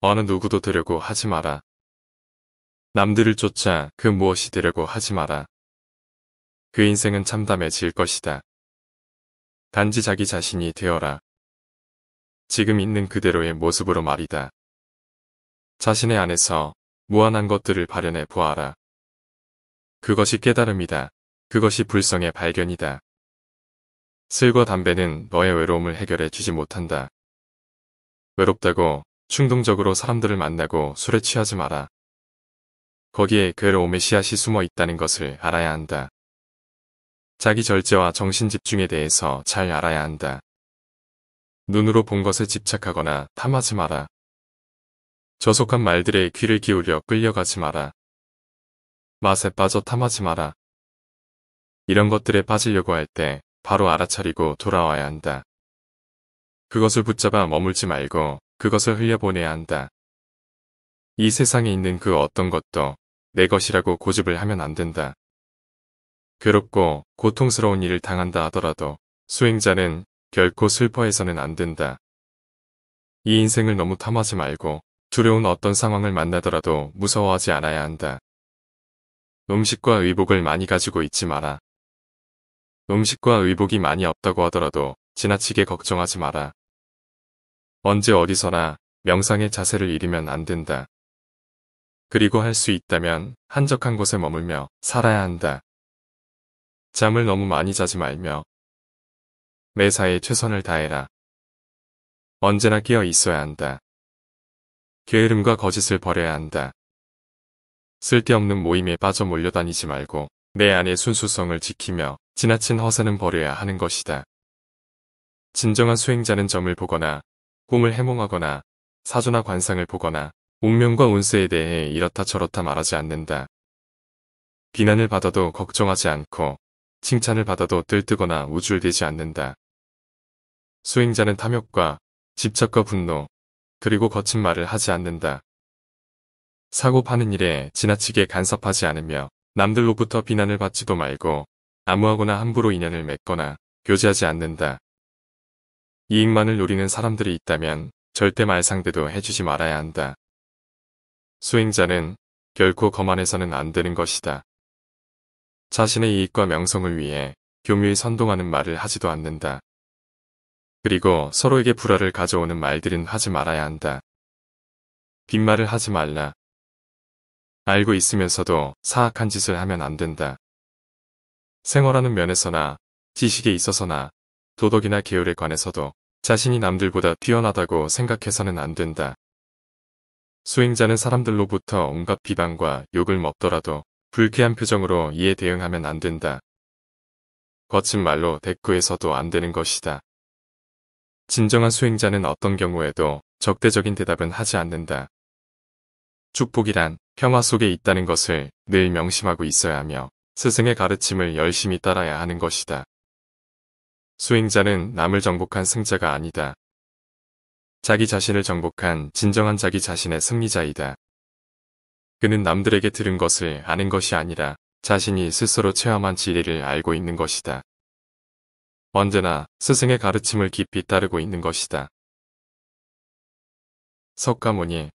어느 누구도 되려고 하지 마라. 남들을 쫓아 그 무엇이 되려고 하지 마라. 그 인생은 참담해질 것이다. 단지 자기 자신이 되어라. 지금 있는 그대로의 모습으로 말이다. 자신의 안에서 무한한 것들을 발현해 보아라. 그것이 깨달음이다. 그것이 불성의 발견이다. 술과 담배는 너의 외로움을 해결해 주지 못한다. 외롭다고 충동적으로 사람들을 만나고 술에 취하지 마라. 거기에 괴로움의 씨앗이 숨어 있다는 것을 알아야 한다. 자기 절제와 정신 집중에 대해서 잘 알아야 한다. 눈으로 본 것에 집착하거나 탐하지 마라. 저속한 말들에 귀를 기울여 끌려가지 마라. 맛에 빠져 탐하지 마라. 이런 것들에 빠지려고 할 때 바로 알아차리고 돌아와야 한다. 그것을 붙잡아 머물지 말고 그것을 흘려보내야 한다. 이 세상에 있는 그 어떤 것도 내 것이라고 고집을 하면 안 된다. 괴롭고 고통스러운 일을 당한다 하더라도 수행자는 결코 슬퍼해서는 안 된다. 이 인생을 너무 탐하지 말고 두려운 어떤 상황을 만나더라도 무서워하지 않아야 한다. 음식과 의복을 많이 가지고 있지 마라. 음식과 의복이 많이 없다고 하더라도 지나치게 걱정하지 마라. 언제 어디서나 명상의 자세를 잃으면 안 된다. 그리고 할 수 있다면 한적한 곳에 머물며 살아야 한다. 잠을 너무 많이 자지 말며 매사에 최선을 다해라. 언제나 깨어 있어야 한다. 게으름과 거짓을 버려야 한다. 쓸데없는 모임에 빠져 몰려다니지 말고 내 안의 순수성을 지키며 지나친 허세는 버려야 하는 것이다. 진정한 수행자는 점을 보거나 꿈을 해몽하거나 사주나 관상을 보거나 운명과 운세에 대해 이렇다 저렇다 말하지 않는다. 비난을 받아도 걱정하지 않고 칭찬을 받아도 뜰뜨거나 우쭐대지 않는다. 수행자는 탐욕과 집착과 분노 그리고 거친 말을 하지 않는다. 사고 파는 일에 지나치게 간섭하지 않으며 남들로부터 비난을 받지도 말고 아무하거나 함부로 인연을 맺거나 교제하지 않는다. 이익만을 노리는 사람들이 있다면 절대 말상대도 해주지 말아야 한다. 수행자는 결코 거만해서는 안 되는 것이다. 자신의 이익과 명성을 위해 교묘히 선동하는 말을 하지도 않는다. 그리고 서로에게 불화를 가져오는 말들은 하지 말아야 한다. 빈말을 하지 말라. 알고 있으면서도 사악한 짓을 하면 안 된다. 생활하는 면에서나 지식에 있어서나 도덕이나 계열에 관해서도 자신이 남들보다 뛰어나다고 생각해서는 안 된다. 수행자는 사람들로부터 온갖 비방과 욕을 먹더라도 불쾌한 표정으로 이에 대응하면 안 된다. 거친 말로 대꾸해서도 안 되는 것이다. 진정한 수행자는 어떤 경우에도 적대적인 대답은 하지 않는다. 축복이란 평화 속에 있다는 것을 늘 명심하고 있어야 하며 스승의 가르침을 열심히 따라야 하는 것이다. 수행자는 남을 정복한 승자가 아니다. 자기 자신을 정복한 진정한 자기 자신의 승리자이다. 그는 남들에게 들은 것을 아는 것이 아니라 자신이 스스로 체험한 진리를 알고 있는 것이다. 언제나 스승의 가르침을 깊이 따르고 있는 것이다. 석가모니